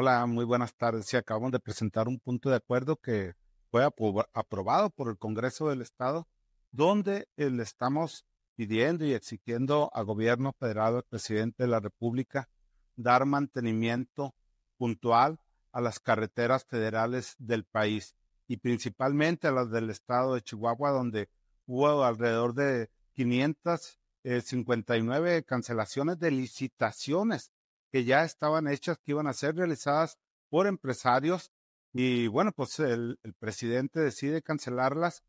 Hola, muy buenas tardes. se acabamos de presentar un punto de acuerdo que fue aprobado por el Congreso del Estado, donde eh, le estamos pidiendo y exigiendo al gobierno federal, al presidente de la República, dar mantenimiento puntual a las carreteras federales del país y principalmente a las del estado de Chihuahua, donde hubo alrededor de 559 eh, cancelaciones de licitaciones que ya estaban hechas, que iban a ser realizadas por empresarios. Y bueno, pues el, presidente decide cancelarlas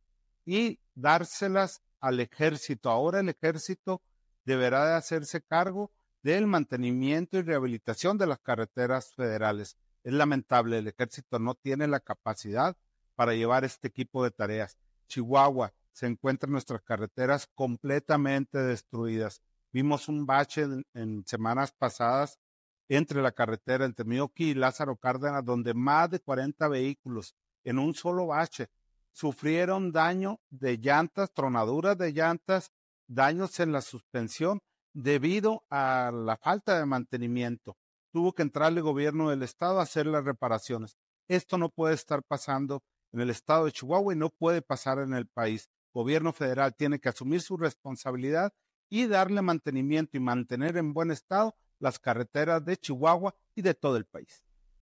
y dárselas al ejército. Ahora el ejército deberá de hacerse cargo del mantenimiento y rehabilitación de las carreteras federales. Es lamentable, el ejército no tiene la capacidad para llevar este equipo de tareas. Chihuahua se encuentra en nuestras carreteras completamente destruidas. Vimos un bache en semanas pasadas entre la carretera entre Mioqui y Lázaro Cárdenas, donde más de 40 vehículos en un solo bache sufrieron daño de llantas, tronaduras de llantas, daños en la suspensión debido a la falta de mantenimiento. Tuvo que entrar el gobierno del estado a hacer las reparaciones. Esto no puede estar pasando en el estado de Chihuahua y no puede pasar en el país. El gobierno federal tiene que asumir su responsabilidad y darle mantenimiento y mantener en buen estado las carreteras de Chihuahua y de todo el país.